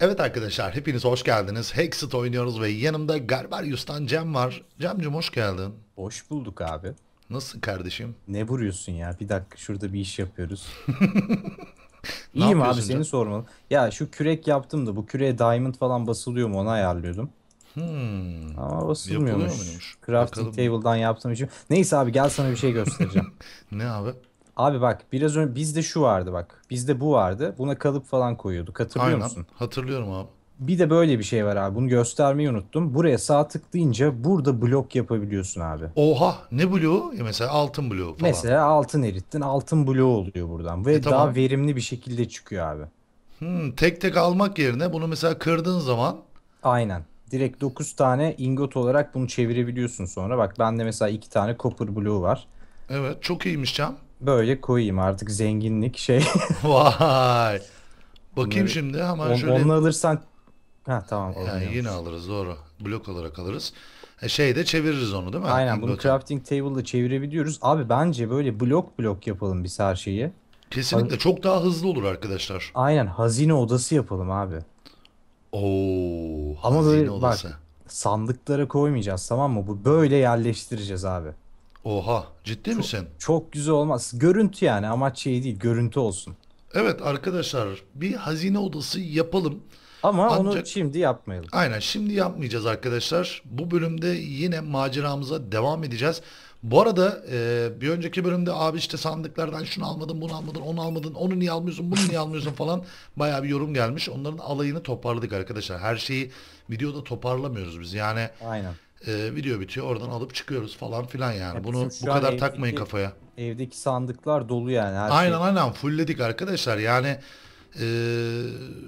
Evet arkadaşlar hepiniz hoş geldiniz. Hexit oynuyoruz ve yanımda Garbarius'tan Cem var. Cem'cim hoş geldin. Hoş bulduk abi. Nasıl kardeşim? Ne vuruyorsun ya? Bir dakika şurada bir iş yapıyoruz. İyiyim abi seni sormalı. Ya şu kürek yaptım da bu küreğe diamond falan basılıyor mu onu ayarlıyordum. Hmm. Ama basılmıyormuş. Crafting Bakalım. table'dan yaptığım için. Neyse abi gel sana bir şey göstereceğim. ne abi? Abi bak biraz önce bizde şu vardı bak. Bizde bu vardı. Buna kalıp falan koyuyorduk. Hatırlıyor Aynen. musun? Hatırlıyorum abi. Bir de böyle bir şey var abi. Bunu göstermeyi unuttum. Buraya sağ tıklayınca burada blok yapabiliyorsun abi. Oha ne bloğu? mesela altın bloğu falan. Mesela altın erittin. Altın bloğu oluyor buradan. Ve E, tamam. daha verimli bir şekilde çıkıyor abi. Hmm, tek tek almak yerine bunu mesela kırdığın zaman Aynen. Direkt 9 tane ingot olarak bunu çevirebiliyorsun sonra. Bak bende mesela 2 tane copper bloğu var. evet çok iyiymiş Cem böyle koyayım artık zenginlik şey. Vay. Bakayım Bunları, şimdi hemen on, şöyle. Onu alırsan ha tamam. Yani yine alırız doğru. Blok olarak alırız. E şey de çeviririz onu değil mi? Aynen bunu crafting table'da çevirebiliyoruz. Abi bence böyle blok blok yapalım biz her şeyi. Kesinlikle çok daha hızlı olur arkadaşlar. Aynen hazine odası yapalım abi. Oo, Ama hazine böyle, odası. Bak, sandıklara koymayacağız tamam mı? Bu böyle yerleştireceğiz abi. Oha ciddi çok, misin? Çok güzel olmaz. Görüntü yani amaç şey değil görüntü olsun. Evet arkadaşlar bir hazine odası yapalım. Ama Ancak, onu şimdi yapmayalım. Aynen şimdi yapmayacağız arkadaşlar. Bu bölümde yine maceramıza devam edeceğiz. Bu arada e, bir önceki bölümde abi işte sandıklardan şunu almadın, bunu almadın, onu almadın, onu niye almıyorsun, bunu niye almıyorsun falan bayağı bir yorum gelmiş. Onların alayını toparladık arkadaşlar. Her şeyi videoda toparlamıyoruz biz. Yani Aynen e, video bitiyor oradan alıp çıkıyoruz falan filan yani. Ya Bunu bu kadar evdeki, takmayın kafaya. Evdeki sandıklar dolu yani. Her şey. aynen şey. aynen fullledik arkadaşlar yani e,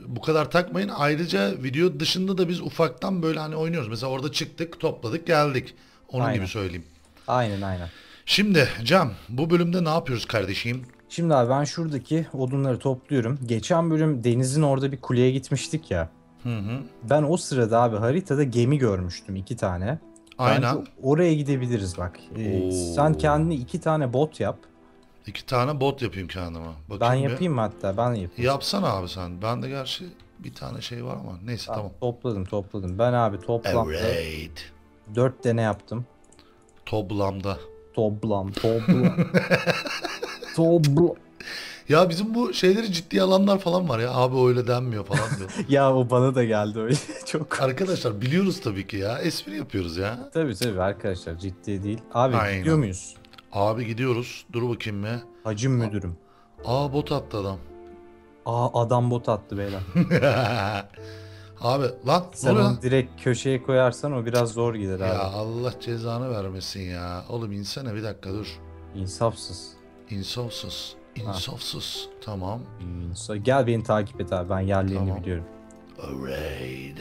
bu kadar takmayın. Ayrıca video dışında da biz ufaktan böyle hani oynuyoruz. Mesela orada çıktık topladık geldik. Onun aynen. gibi söyleyeyim. Aynen aynen. Şimdi Cam bu bölümde ne yapıyoruz kardeşim? Şimdi abi ben şuradaki odunları topluyorum. Geçen bölüm denizin orada bir kuleye gitmiştik ya. Hı hı. Ben o sırada abi haritada gemi görmüştüm iki tane. Aynen. Bence oraya gidebiliriz bak. Ee, sen kendine iki tane bot yap. İki tane bot yapayım kendime. Bakayım ben yapayım mı hatta ben yapayım. Yapsana abi sen. Ben de gerçi bir tane şey var ama neyse ben tamam. Topladım topladım. Ben abi toplamda evet. dört tane yaptım. Toplamda. Toplam toplam. toplam. Ya bizim bu şeyleri ciddi alanlar falan var ya. Abi öyle denmiyor falan diyor. ya o bana da geldi öyle. Çok Arkadaşlar biliyoruz tabii ki ya. Espri yapıyoruz ya. Tabii tabii arkadaşlar ciddi değil. Abi Aynen. gidiyor muyuz? Abi gidiyoruz. Dur bakayım mı? Hacim müdürüm. Aa bot attı adam. Aa adam bot attı beyler. abi lan Sen onu direkt köşeye koyarsan o biraz zor gider abi. Ya Allah cezanı vermesin ya. Oğlum insana bir dakika dur. İnsafsız. İnsafsız insafsız. Tamam. İnsa- Gel beni takip et abi ben yerlerini Tamam. biliyorum. Raid.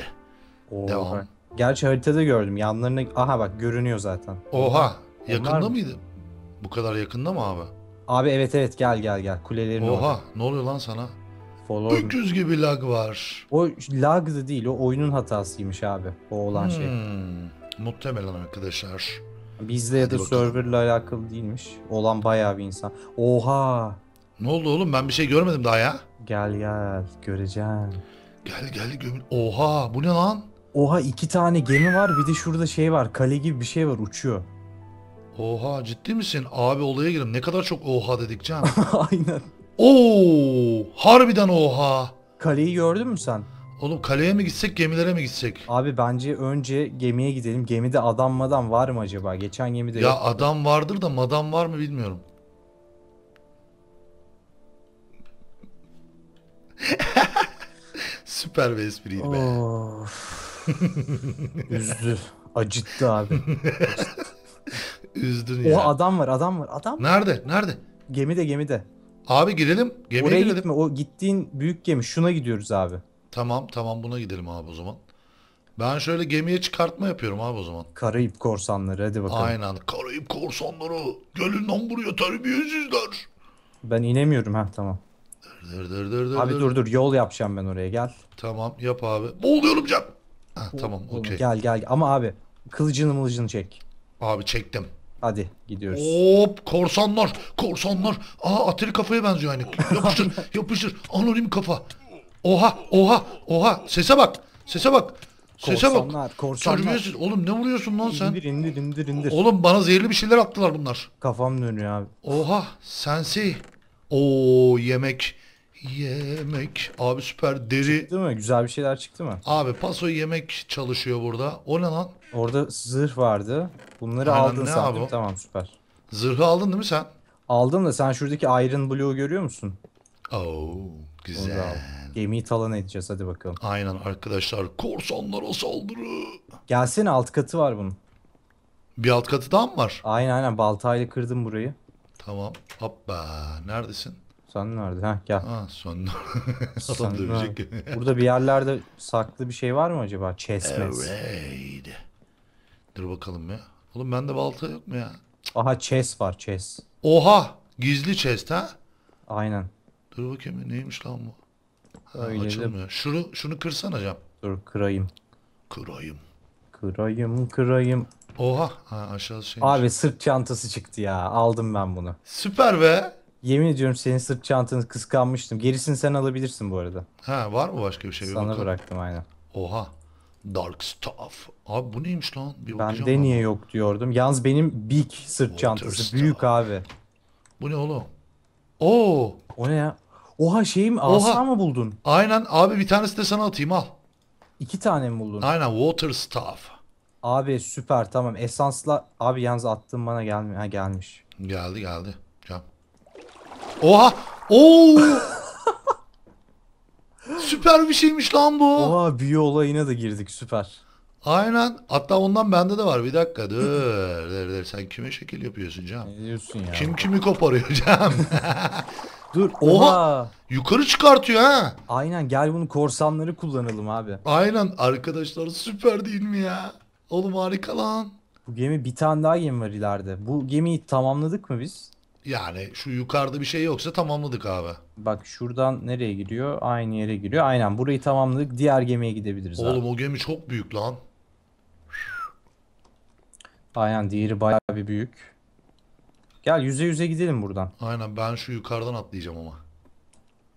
Oo, Devam. bak. Gerçi haritada gördüm yanlarına. Aha bak görünüyor zaten. Oha. Yakında mı? mıydı? Bu kadar yakında mı abi? Abi evet evet gel gel gel kulelerin orada. Oha. Ne oluyor lan sana? Follow me. gibi lag var. O lagdı değil o oyunun hatasıymış abi o olan şey. Hmm, muhtemelen arkadaşlar. Bizde ya da bakalım. serverla alakalı değilmiş. Olan bayağı bir insan. Oha! Ne oldu oğlum ben bir şey görmedim daha ya. Gel gel göreceğim. Gel gel gömül. Oha bu ne lan? Oha iki tane gemi var bir de şurada şey var kale gibi bir şey var uçuyor. Oha ciddi misin? Abi olaya girelim. Ne kadar çok oha dedik Can. Aynen. Oo, harbiden oha. Kaleyi gördün mü sen? Oğlum kaleye mi gitsek gemilere mi gitsek? Abi bence önce gemiye gidelim. Gemide adam madam var mı acaba? Geçen gemide Ya yoktu. adam vardır da madam var mı bilmiyorum. Süper bir espriydi be. Üzdü. Acıttı abi. Üzdün ya. O adam var adam var adam. Nerede? Nerede? Gemide gemide. Abi girelim. Gemiye Oraya girelim. gitme o gittiğin büyük gemi şuna gidiyoruz abi. Tamam tamam buna gidelim abi o zaman. Ben şöyle gemiye çıkartma yapıyorum abi o zaman. Karayip korsanları hadi bakalım. Aynen Karayip korsanları. Gelin lan buraya terbiyesizler. Ben inemiyorum ha tamam. Dur dur dur dur. Abi dur dur yol yapacağım ben oraya gel. Tamam yap abi. Boğuluyorum can. Ha, tamam okey. Gel gel ama abi kılıcını mılıcını çek. Abi çektim. Hadi gidiyoruz. Hop korsanlar korsanlar. Aa Atari kafaya benziyor aynı. Yapıştır yapıştır anonim kafa. Oha oha oha sese bak sese bak. Sese korsanlar, bak. Korsanlar. Terbiyesiz. Oğlum ne vuruyorsun lan sen? İndir indir indir indir. Oğlum bana zehirli bir şeyler attılar bunlar. Kafam dönüyor abi. Oha sensi. O yemek. Yemek. Abi süper deri. Çıktı mı? Güzel bir şeyler çıktı mı? Abi paso yemek çalışıyor burada. O ne lan? Orada zırh vardı. Bunları Aynen, aldın sen Abi? Tamam süper. Zırhı aldın değil mi sen? Aldım da sen şuradaki Iron Blue'u görüyor musun? Oo güzel. Gemiyi talan edeceğiz hadi bakalım. Aynen arkadaşlar korsanlara saldırı. Gelsene alt katı var bunun. Bir alt katı daha mı var? Aynen aynen baltayla kırdım burayı. Tamam. Hoppa. Neredesin? Sen nerede? Ha gel. Ha sonunda. Adam dövecek gibi. Burada bir yerlerde saklı bir şey var mı acaba? Chess. Evet. Dur bakalım ya. Oğlum bende balta yok mu ya? Aha chess var chess. Oha. Gizli chest ha? Aynen. Dur bakayım neymiş lan bu? Ha, açılmıyor. Şunu, şunu kırsana Cem. Dur kırayım. Kırayım. Kırayım kırayım. Oha. Ha, aşağı şey. Abi sırt çantası çıktı ya. Aldım ben bunu. Süper be. Yemin ediyorum senin sırt çantanı kıskanmıştım. Gerisini sen alabilirsin bu arada. Ha var mı başka bir şey? Sana bakalım. bıraktım aynen. Oha. Dark Stuff. Abi bu neymiş lan? Bir ben de niye abi. yok diyordum. Yalnız benim big sırt Water çantası. Stuff. Büyük abi. Bu ne oğlum? Oo. O ne ya? Oha şeyim mi? mı buldun? Aynen abi bir tanesi de sana atayım al. İki tane mi buldun? Aynen Water Stuff. Abi süper tamam. Esansla abi yalnız attığın bana gelmiyor. Ha gelmiş. Geldi geldi. Cam. Oha! Oo! süper bir şeymiş lan bu. Oha büyü olayına da girdik süper. Aynen. Hatta ondan bende de var. Bir dakika dur. dur, dur. Sen kime şekil yapıyorsun Cam? Ne diyorsun ya? Kim kimi koparıyor Cam? Dur oha. oha. Yukarı çıkartıyor ha. Aynen gel bunu korsanları kullanalım abi. Aynen arkadaşlar süper değil mi ya? Oğlum harika lan. Bu gemi bir tane daha gemi var ileride. Bu gemiyi tamamladık mı biz? Yani şu yukarıda bir şey yoksa tamamladık abi. Bak şuradan nereye giriyor? Aynı yere giriyor. Aynen burayı tamamladık. Diğer gemiye gidebiliriz Oğlum abi. o gemi çok büyük lan. Aynen diğeri bayağı bir büyük. Gel yüze yüze gidelim buradan. Aynen ben şu yukarıdan atlayacağım ama.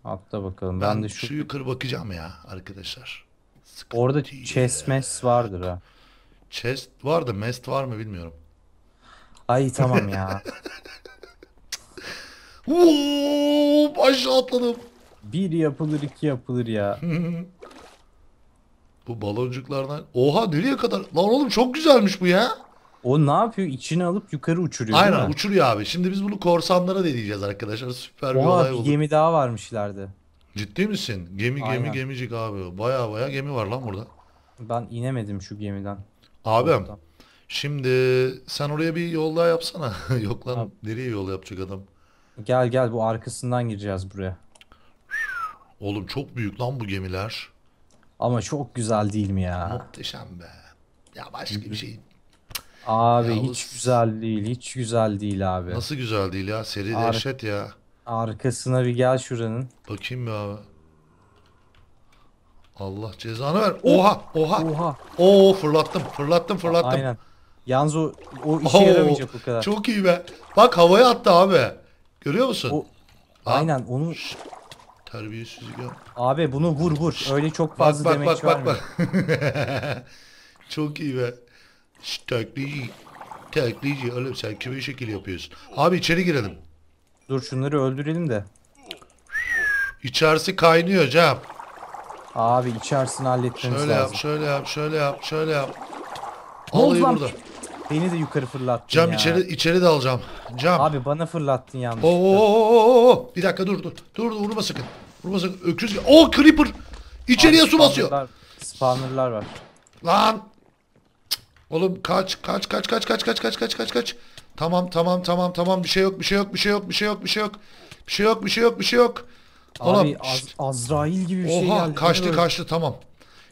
Atla bakalım. Ben, ben de şu... şu yukarı bakacağım ya arkadaşlar. Sıkıntı Orada çesmes vardır ha. Chest var da mest var mı bilmiyorum. Ay tamam ya. Uuu aşağı atladım. Bir yapılır iki yapılır ya. bu baloncuklardan. Oha nereye kadar? Lan oğlum çok güzelmiş bu ya. O ne yapıyor? İçine alıp yukarı uçuruyor Aynen mi? uçuruyor abi. Şimdi biz bunu korsanlara deneyeceğiz arkadaşlar. Süper bir olay bir oldu. gemi daha varmış ileride. Ciddi misin? Gemi gemi Aynen. gemicik abi. Baya baya gemi var lan burada. Ben inemedim şu gemiden. Abim Ortam. şimdi sen oraya bir yolda daha yapsana. Yok lan Abi, nereye yol yapacak adam? gel gel bu arkasından gireceğiz buraya. Oğlum çok büyük lan bu gemiler. Ama çok güzel değil mi ya? Muhteşem be. Ya başka bir şey. Abi Yalnız- hiç güzel değil, hiç güzel değil abi. Nasıl güzel değil ya? Seri Ar- dehşet ya. Arkasına bir gel şuranın. Bakayım ya abi. Allah cezanı ver. Oha, oha. Oha. Oo fırlattım, fırlattım, fırlattım. Aynen. Yalnız o, o işe Oo, yaramayacak bu kadar. Çok iyi be. Bak havaya attı abi. Görüyor musun? O, aynen onu... Şşt, terbiyesiz ya. Abi bunu vur vur. Şşt, Öyle çok fazla bak, demek bak, bak, bak, çok iyi be. Şşt, taklici. Taklici oğlum sen kime şekil yapıyorsun? Abi içeri girelim. Dur şunları öldürelim de. İçerisi kaynıyor Cem. Abi içerisini halletmemiz şöyle lazım. Yap, şöyle yap, şöyle yap, şöyle yap. Alayı burada. Beni de yukarı fırlattın Cam ya. içeri içeri de alacağım. Cam. Abi bana fırlattın yanlış. Oo, oo, oo, Bir dakika dur dur. Dur dur vurma sakın. Vurma sakın. Öküz. Oo creeper. İçeriye su basıyor. Spawnerlar var. Lan. Cık. Oğlum kaç kaç kaç kaç kaç kaç kaç kaç kaç kaç. Tamam tamam tamam tamam bir şey yok bir şey yok bir şey yok bir şey yok bir şey yok. Bir şey yok bir şey yok bir şey yok. Abi Az- Azrail gibi bir şey Oha geldi. kaçtı kaçtı tamam.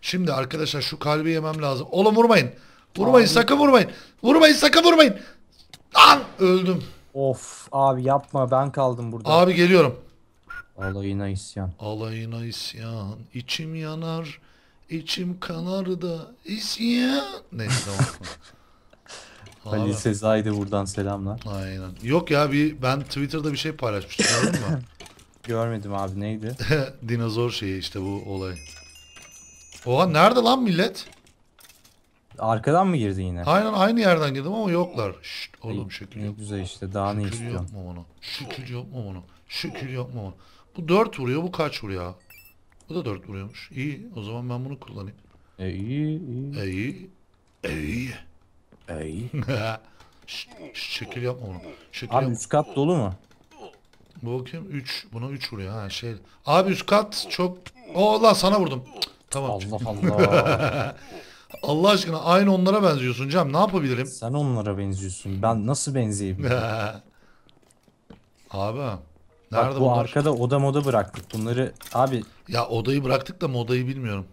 Şimdi arkadaşlar şu kalbi yemem lazım. Oğlum vurmayın. Vurmayın Abi. sakın vurmayın. Vurmayın sakın vurmayın. Lan öldüm. Of abi yapma ben kaldım burada. Abi geliyorum. Alayına isyan. Alayına isyan. İçim yanar. içim kanar da isyan. Neyse tamam. Halil Abi, Sezai de buradan selamlar. aynen. Yok ya bir ben Twitter'da bir şey paylaşmıştım gördün mü? Görmedim abi neydi? Dinozor şeyi işte bu olay. Oha nerede lan millet? Arkadan mı girdi yine? Aynen aynı yerden girdim ama yoklar. Şşt oğlum şekil yok. Güzel işte daha şükür ne istiyorsun? Şükür yapma onu. Şükür yapma onu. Şükür yapma onu. Bu 4 vuruyor bu kaç vuruyor? Bu da 4 vuruyormuş. İyi o zaman ben bunu kullanayım. E iyi iyi. E iyi. E iyi. E iyi. şşt, şekil yapma onu. Şekil Abi yap üst kat dolu mu? Bu kim? 3. Buna 3 vuruyor ha şey. Abi üst kat çok... Allah sana vurdum. Tamam. Allah Allah. Allah aşkına aynı onlara benziyorsun Cem. Ne yapabilirim? Sen onlara benziyorsun. Ben nasıl benzeyeyim? Abi. Nerede bu bunlar? arkada oda moda bıraktık. Bunları abi Ya odayı bıraktık da modayı bilmiyorum.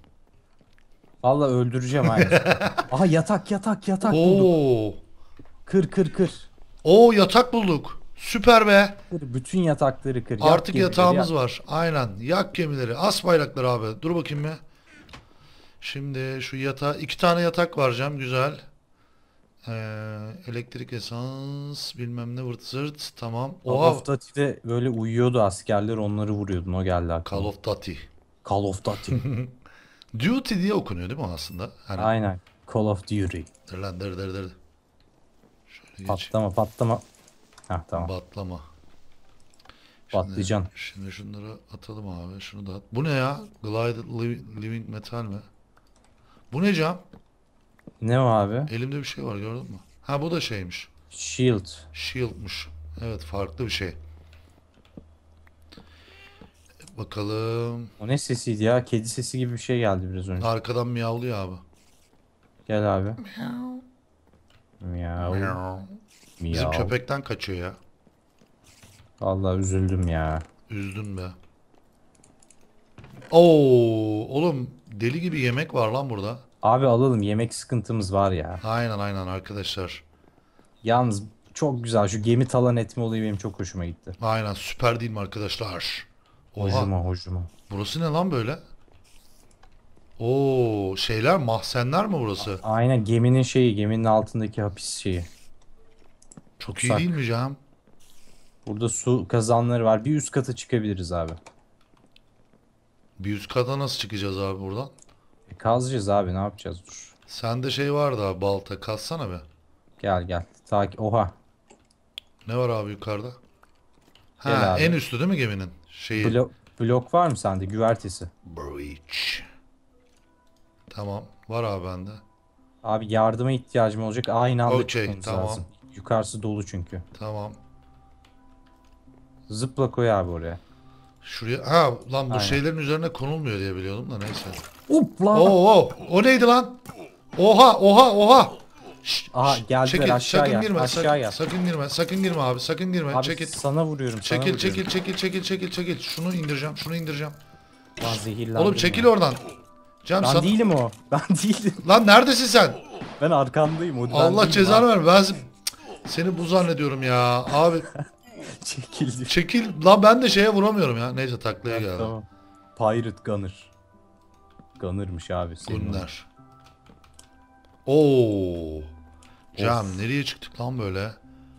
valla öldüreceğim ha. Aha yatak yatak yatak bulduk. Kır kır kır. Oo yatak bulduk. Süper be. Bütün yatakları kır. Artık yatağımız yak. var. Aynen. Yak gemileri. As bayrakları abi. Dur bakayım bir. Şimdi şu yatağa. iki tane yatak var Cem. Güzel. Ee, elektrik esans bilmem ne vırt zırt. Tamam. Call Oha. of Duty'de böyle uyuyordu askerler onları vuruyordun. O geldi aklıma. Call of Duty. Call of Duty. Duty diye okunuyor değil mi aslında? Hani... Aynen. Call of Duty. Dur lan dur dur dur. Şöyle patlama geç. patlama. Ha tamam. Batlama. Şimdi, Batlayacaksın. Şimdi şunları atalım abi. Şunu da at. Bu ne ya? Glide Living Metal mi? Bu ne cam? Ne o abi? Elimde bir şey var gördün mü? Ha bu da şeymiş. Shield. Shield'muş. Evet farklı bir şey. Bakalım. O ne sesiydi ya? Kedi sesi gibi bir şey geldi biraz önce. Arkadan miyavlıyor abi. Gel abi. Miyav. Miyav. Bizim köpekten kaçıyor ya. Vallahi üzüldüm ya. Üzdün be. Oo, oğlum deli gibi yemek var lan burada. Abi alalım yemek sıkıntımız var ya. Aynen aynen arkadaşlar. Yalnız çok güzel şu gemi talan etme olayı benim çok hoşuma gitti. Aynen süper değil mi arkadaşlar? Oha. Hocuma hocuma. Burası ne lan böyle? Oo şeyler mahzenler mi burası? A aynen geminin şeyi geminin altındaki hapis şeyi. Çok iyi Tutsak. değil mi Cam? Burada su kazanları var. Bir üst kata çıkabiliriz abi. Bir üst kata nasıl çıkacağız abi buradan? E, kazacağız abi ne yapacağız dur. Sende şey vardı abi balta kazsana be. Gel gel. Takip. Oha. Ne var abi yukarıda? Ha abi. en üstü değil mi geminin? Şeyi. Blo blok var mı sende? Güvertesi. Breach. Tamam var abi bende. Abi yardıma ihtiyacım olacak. Aynı anda Okey çıkmamız tamam. lazım. Yukarısı dolu çünkü. Tamam. Zıpla koy abi oraya. Şuraya ha lan bu Aynen. şeylerin üzerine konulmuyor diye biliyordum da neyse. Up lan. Oo, oo. o neydi lan? Oha oha oha. Şşş, Aha geldiler çekil, sakın girme, aşağı sakın, ya. sakın girme, sakın girme abi, sakın girme. Abi çekil. sana vuruyorum, çekil, sana çekil, vuruyorum. çekil, çekil, çekil, çekil. Şunu indireceğim, şunu indireceğim. Lan zehirlendim. Oğlum çekil ya. oradan. Cem, ben sana... değilim o, ben değilim. Lan neredesin sen? Ben arkandayım. Allah cezanı ver. Ben seni bu zannediyorum ya. Abi Çekildi. çekil. Lan ben de şeye vuramıyorum ya. Neyse taklaya gel Tamam. Pirate Gunner. Gunner'mış abi. senin Bunlar. Cem nereye çıktık lan böyle?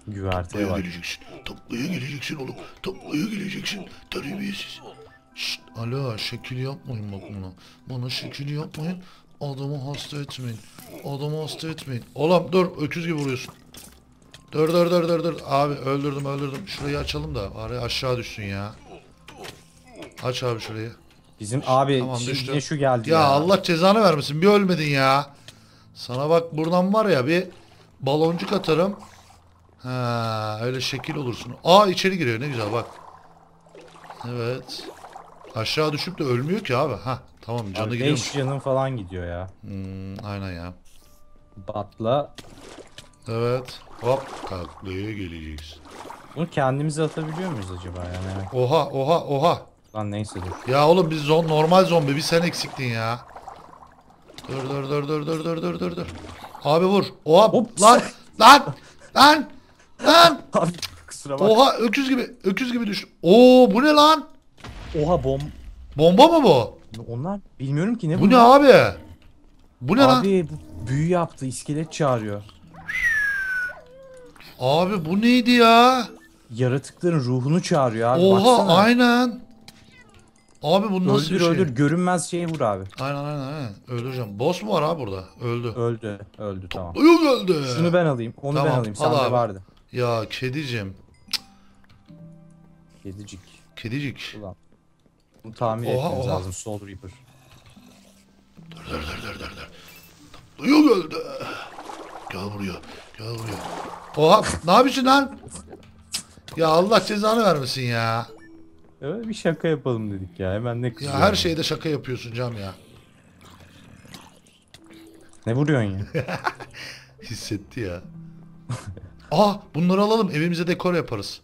o Güverteye Taklaya bak. geleceksin. Taklaya geleceksin oğlum. Taklaya geleceksin. Terbiyesiz. Şşt, alo şekil yapmayın bak ona Bana şekil yapmayın. Adamı hasta etmeyin. Adamı hasta etmeyin. Oğlum dur öküz gibi vuruyorsun. Dur dur dur dur dur. Abi öldürdüm öldürdüm. Şurayı açalım da araya aşağı düşsün ya. Aç abi şurayı. Bizim abi tamam, şimdi şu geldi ya. Ya Allah cezanı vermesin. Bir ölmedin ya. Sana bak buradan var ya bir baloncuk atarım. Ha öyle şekil olursun. Aa içeri giriyor ne güzel bak. Evet. Aşağı düşüp de ölmüyor ki abi. Ha tamam canı abi gidiyormuş. 5 canın falan gidiyor ya. Hmm, aynen ya. Batla. Evet. Hop taklaya geleceksin. Bunu kendimize atabiliyor muyuz acaba yani? Oha oha oha. Lan neyse dur. Ya oğlum biz zon normal zombi bir sen eksiktin ya. Dur dur dur dur dur dur dur dur dur. Abi vur. Oha Ops. lan lan lan lan. Abi kusura bakma. Oha öküz gibi öküz gibi düş. Oo bu ne lan? Oha bom. Bomba mı bu? Onlar bilmiyorum ki ne bu. Bu ne abi? Bu ne abi, lan? Abi bu büyü yaptı iskelet çağırıyor. Abi bu neydi ya? Yaratıkların ruhunu çağırıyor abi Oha baksana. aynen. Abi bu nasıl öldür, bir şey? Öldür görünmez şeyi vur abi. Aynen aynen aynen. Öldüreceğim. Boss mu var abi burada? Öldü. Öldü. Öldü tamam. Yok öldü. Şunu ben alayım. Onu tamam, ben alayım. Al Sende abi. vardı. Ya kedicim. Kedicik. Kedicik. Ulan. Bunu tamir oha, etmemiz oha. lazım Soul Reaper. Dur dur dur dur dur. Yok öldü. Gel buraya. Gel Oha ne yapıyorsun lan? Ya Allah cezanı vermesin ya. Evet bir şaka yapalım dedik ya. Hemen ne Ya her şeyde şaka yapıyorsun Cam ya. Ne vuruyorsun ya? Hissetti ya. Ah bunları alalım evimize dekor yaparız.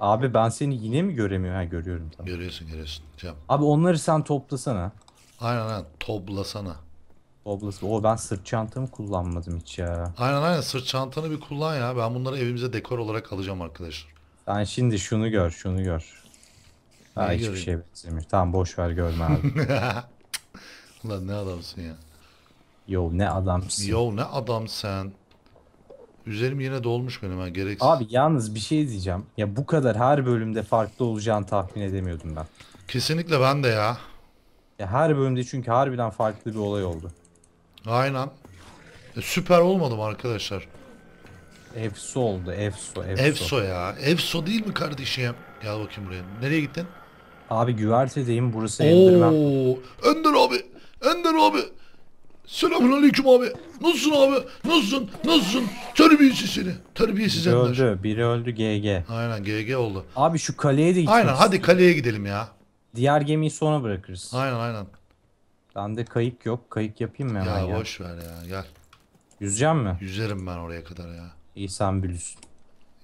Abi ben seni yine mi göremiyorum? Ha görüyorum tamam. Görüyorsun görüyorsun Cam. Abi onları sen toplasana. Aynen aynen toplasana. Oblast. O ben sırt çantamı kullanmadım hiç ya. Aynen aynen sırt çantanı bir kullan ya. Ben bunları evimize dekor olarak alacağım arkadaşlar. Ben şimdi şunu gör, şunu gör. Ha, hiçbir şey benzemiyor. Tamam boş ver görme abi. Ulan ne adamsın ya. Yo ne adamsın. Yo ne adam sen. Üzerim yine dolmuş benim ha gereksiz. Abi yalnız bir şey diyeceğim. Ya bu kadar her bölümde farklı olacağını tahmin edemiyordum ben. Kesinlikle ben de ya. Ya her bölümde çünkü harbiden farklı bir olay oldu. Aynen. E, süper olmadım arkadaşlar. Efso oldu. Efso. Efso, Efso ya. Efso değil mi kardeşim? Gel bakayım buraya. Nereye gittin? Abi güvertedeyim. Burası Oo. Enderman. Ender abi. Ender abi. Selamun aleyküm abi. Nasılsın abi? Nasılsın? Nasılsın? Terbiyesiz seni. Terbiyesiz Ender. öldü. Biri öldü GG. Aynen GG oldu. Abi şu kaleye de gitmek Aynen hadi kaleye gidelim ya. Diğer gemiyi sonra bırakırız. Aynen aynen. Ben de kayık yok. Kayık yapayım mı hemen ya? boş ver ya gel. Yüzeceğim mi? Yüzerim ben oraya kadar ya. İyi sen bilirsin.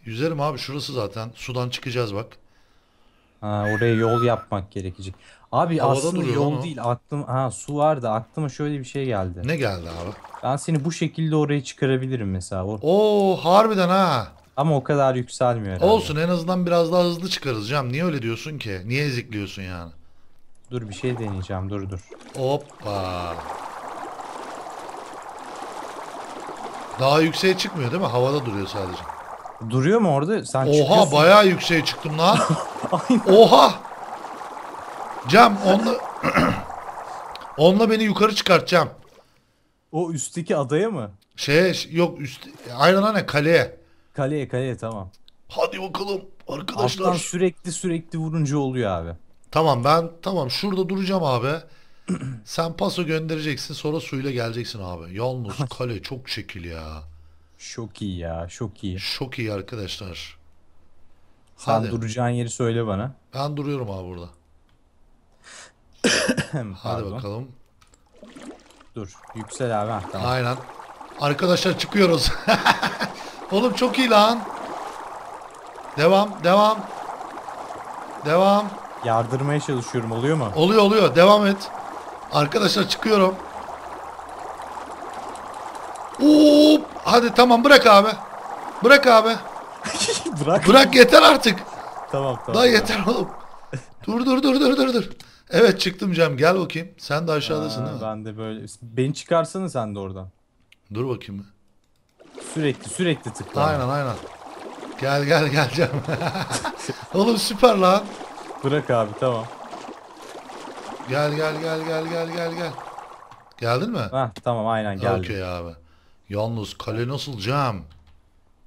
Yüzerim abi şurası zaten. Sudan çıkacağız bak. Ha, oraya yol yapmak gerekecek. Abi Havada aslında yol onu. değil. Aklım, ha, su vardı. Aklıma şöyle bir şey geldi. Ne geldi abi? Ben seni bu şekilde oraya çıkarabilirim mesela. O... Oo harbiden ha. Ama o kadar yükselmiyor herhalde. Olsun en azından biraz daha hızlı çıkarız Cem. Niye öyle diyorsun ki? Niye ezikliyorsun yani? Dur bir şey deneyeceğim. Dur dur. Hoppa. Daha yükseğe çıkmıyor değil mi? Havada duruyor sadece. Duruyor mu orada? Sen Oha bayağı yükseğe çıktım lan. Oha. Cem onunla... onunla beni yukarı çıkartacağım. O üstteki adaya mı? Şey yok üst... Aynen ne kaleye. Kaleye kaleye tamam. Hadi bakalım arkadaşlar. Alttan sürekli sürekli vurunca oluyor abi. Tamam ben tamam şurada duracağım abi. Sen paso göndereceksin sonra suyla geleceksin abi. Yalnız kale çok şekil ya. Çok iyi ya çok iyi. Çok iyi arkadaşlar. Sen Hadi. duracağın yeri söyle bana. Ben duruyorum abi burada. Hadi bakalım. Dur yüksel abi. tamam. Aynen. Arkadaşlar çıkıyoruz. Oğlum çok iyi lan. Devam devam. Devam. Yardırmaya çalışıyorum oluyor mu? Oluyor oluyor devam et. Arkadaşlar çıkıyorum. Oop. Hadi tamam bırak abi. Bırak abi. bırak. Bırak yeter artık. Tamam tamam. Daha yeter oğlum. dur dur dur dur dur dur. Evet çıktım Cem gel bakayım. Sen de aşağıdasın Aa, Ben de böyle. Beni çıkarsana sen de oradan. Dur bakayım. Sürekli sürekli tıkla. Aynen aynen. Gel gel gel Cem. oğlum süper lan. Bırak abi tamam. Gel gel gel gel gel gel gel. Geldin mi? Heh, tamam aynen geldim. Okey abi. Yalnız kale nasıl cam?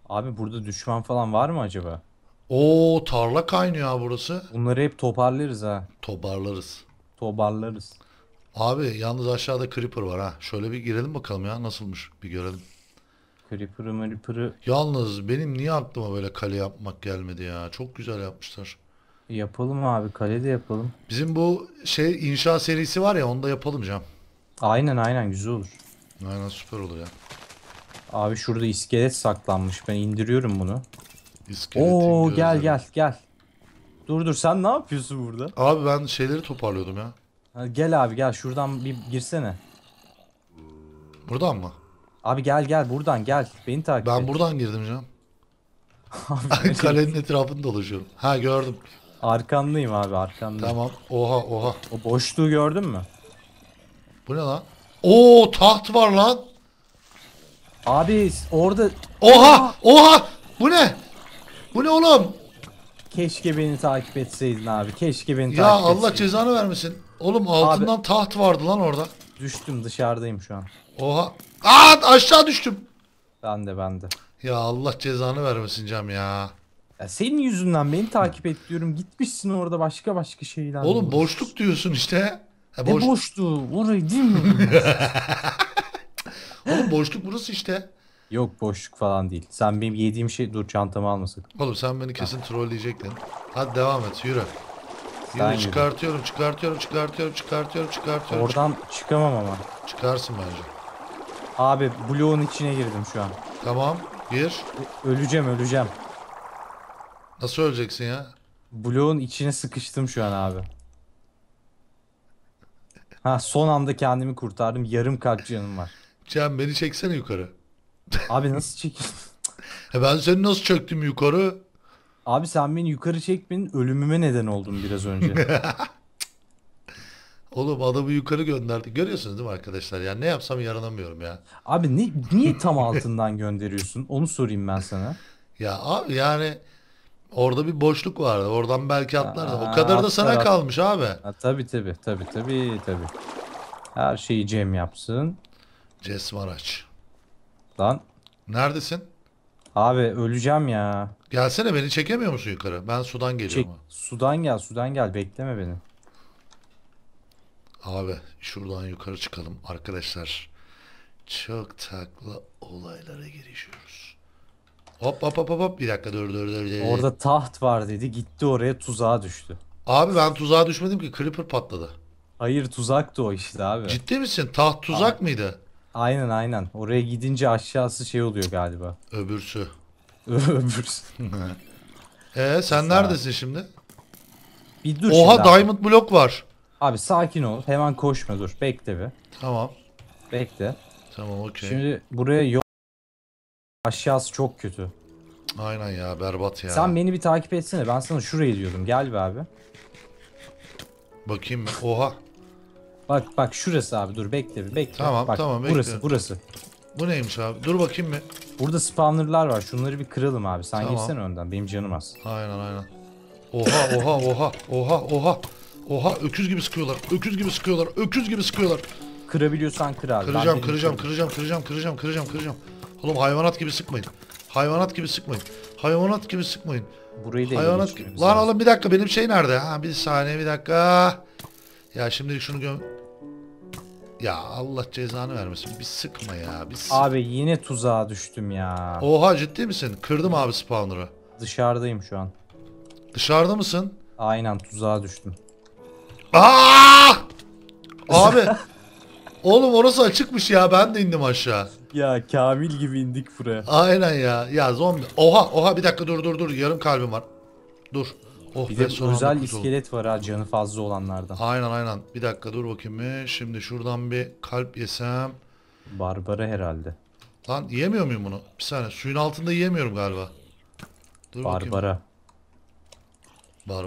Abi burada düşman falan var mı acaba? Oo tarla kaynıyor burası. Bunları hep toparlarız ha. Toparlarız. Toparlarız. Abi yalnız aşağıda creeper var ha. Şöyle bir girelim bakalım ya nasılmış bir görelim. Creeper'ı mırıpırı. Yalnız benim niye aklıma böyle kale yapmak gelmedi ya. Çok güzel yapmışlar. Yapalım abi kalede yapalım. Bizim bu şey inşa serisi var ya onda yapalım Cem. Aynen aynen güzel olur. Aynen süper olur ya. Abi şurada iskelet saklanmış. Ben indiriyorum bunu. İskeletin Oo gel gözleri. gel gel. Dur dur sen ne yapıyorsun burada? Abi ben şeyleri toparlıyordum ya. Ha, gel abi gel şuradan bir girsene. Buradan mı? Abi gel gel buradan gel. Beni takip Ben et. buradan girdim canım. Kalenin etrafını dolaşıyorum. Ha gördüm. Arkandayım abi arkanda. Tamam. Oha oha. O boşluğu gördün mü? Bu ne lan? Oo taht var lan. Abi orada... Oha! Oha! Bu ne? Bu ne oğlum? Keşke beni takip etseydin abi. Keşke beni ya takip Allah etseydin. Ya Allah cezanı vermesin. Oğlum altından abi, taht vardı lan orada. Düştüm dışarıdayım şu an. Oha. Aa aşağı düştüm. Ben de ben de. Ya Allah cezanı vermesin cam ya. Ya senin yüzünden beni takip et Gitmişsin orada başka başka şeyler. Oğlum boşluk diyorsun işte. Ha, boş... Ne boşluğu? Orayı değil mi? Oğlum boşluk burası işte. Yok boşluk falan değil. Sen benim yediğim şey... Dur çantamı almasak. Oğlum sen beni kesin trolleyecektin. Hadi devam et yürü. Sen Yürü çıkartıyorum çıkartıyorum çıkartıyorum çıkartıyorum çıkartıyorum. Oradan çıkamam ama. Çıkarsın bence. Abi bloğun içine girdim şu an. Tamam gir. Öleceğim öleceğim. Nasıl öleceksin ya? Bloğun içine sıkıştım şu an abi. Ha son anda kendimi kurtardım. Yarım kalp canım var. Can beni çeksene yukarı. Abi nasıl çekeyim? He, ben seni nasıl çöktüm yukarı? Abi sen beni yukarı çekmenin ölümüme neden oldun biraz önce. Oğlum adamı yukarı gönderdi. Görüyorsunuz değil mi arkadaşlar? Yani ne yapsam yaranamıyorum ya. Abi ne, niye tam altından gönderiyorsun? Onu sorayım ben sana. Ya abi yani Orada bir boşluk vardı. Oradan belki atlardı. O kadar da sana atlar. kalmış abi. Tabi tabi tabi tabi tabi. Her şeyi Cem yapsın. Ces aç. Lan Neredesin? abi öleceğim ya. Gelsene beni çekemiyor musun yukarı? Ben sudan Çek, geliyorum. sudan gel sudan gel bekleme beni. Abi şuradan yukarı çıkalım. Arkadaşlar çok takla olaylara girişiyoruz. Hop hop hop hop bir dakika dur dur dur. dur. Orada taht var dedi gitti oraya tuzağa düştü. Abi ben tuzağa düşmedim ki Creeper patladı. Hayır tuzaktı o işte abi. Ciddi misin? Taht tuzak abi. mıydı? Aynen aynen. Oraya gidince aşağısı şey oluyor galiba. Öbürsü. Öbürsü. Ee sen neredesin şimdi? Bir dur Oha şimdi diamond abi. blok var. Abi sakin ol. Hemen koşma dur. Bekle bir. Tamam. Bekle. Tamam okey. Şimdi buraya yok. Aşağısı çok kötü. Aynen ya berbat ya. Sen beni bir takip etsene. Ben sana şurayı diyordum. Gel be abi. Bakayım Oha. Bak bak şurası abi dur bekle bir bekle. Tamam bak, tamam bekle. Burası burası. Bu neymiş abi? Dur bakayım mı? Burada spawnerlar var. Şunları bir kıralım abi. Sen tamam. girsene önden. Benim canım az. Aynen aynen. Oha oha oha oha oha. Oha öküz gibi sıkıyorlar. Öküz gibi sıkıyorlar. Öküz gibi sıkıyorlar. Kırabiliyorsan kır abi. Kıracağım kıracağım, kıracağım kıracağım kıracağım kıracağım kıracağım kıracağım. Oğlum hayvanat gibi sıkmayın. Hayvanat gibi sıkmayın. Hayvanat gibi sıkmayın. Burayı da Hayvanat gibi. Lan oğlum bir dakika benim şey nerede? Ha bir saniye bir dakika. Ya şimdi şunu göm... Ya Allah cezanı vermesin. Bir sıkma ya. Bir sık... Abi yine tuzağa düştüm ya. Oha ciddi misin? Kırdım abi spawner'ı. Dışarıdayım şu an. Dışarıda mısın? Aynen tuzağa düştüm. Aa! Abi. oğlum orası açıkmış ya. Ben de indim aşağı ya Kamil gibi indik buraya. Aynen ya. Ya zombi. Oha oha bir dakika dur dur dur. Yarım kalbim var. Dur. Oh bir de özel iskelet var ha canı fazla olanlardan. Aynen aynen. Bir dakika dur bakayım. Bir. Şimdi şuradan bir kalp yesem. Barbara herhalde. Lan yiyemiyor muyum bunu? Bir saniye. Suyun altında yiyemiyorum galiba. Dur Barbara. Bakayım.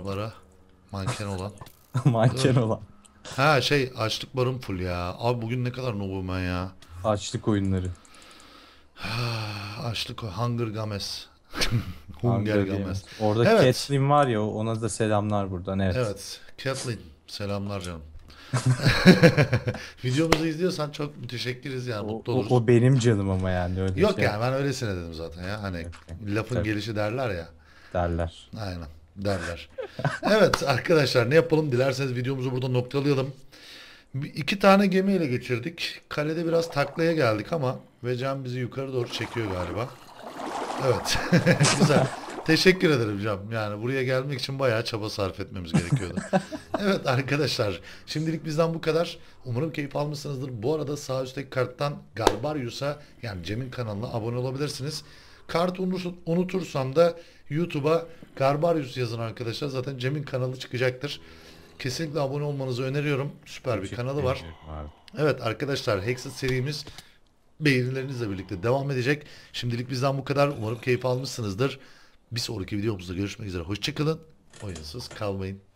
Barbara. Manken olan. Manken olan. Ha şey açlık barım full ya. Abi bugün ne kadar nobum ben ya. Açlık oyunları. Açlık o. Hunger Games. Hunger Games. Orada evet. Kathleen var ya ona da selamlar buradan. Evet. Evet. Kathleen selamlar canım. Videomuzu izliyorsan çok müteşekkiriz yani o, mutlu oluruz. O, o benim canım ama yani öyle Yok şey. yani ben öylesine dedim zaten ya hani okay. lafın Tabii. gelişi derler ya. Derler. Aynen derler. evet arkadaşlar ne yapalım dilerseniz videomuzu burada noktalayalım. İki tane gemiyle geçirdik. Kalede biraz taklaya geldik ama Vecan bizi yukarı doğru çekiyor galiba. Evet. Güzel. Teşekkür ederim Cam. Yani buraya gelmek için bayağı çaba sarf etmemiz gerekiyordu. evet arkadaşlar şimdilik bizden bu kadar. Umarım keyif almışsınızdır. Bu arada sağ üstteki karttan Galbaryus'a yani Cem'in kanalına abone olabilirsiniz. Kartı unutursam da YouTube'a Garbarius yazın arkadaşlar. Zaten Cem'in kanalı çıkacaktır. Kesinlikle abone olmanızı öneriyorum. Süper bir kanalı var. Evet arkadaşlar Hexed serimiz beğenilerinizle birlikte devam edecek. Şimdilik bizden bu kadar. Umarım keyif almışsınızdır. Bir sonraki videomuzda görüşmek üzere. Hoşçakalın. Oyunsuz kalmayın.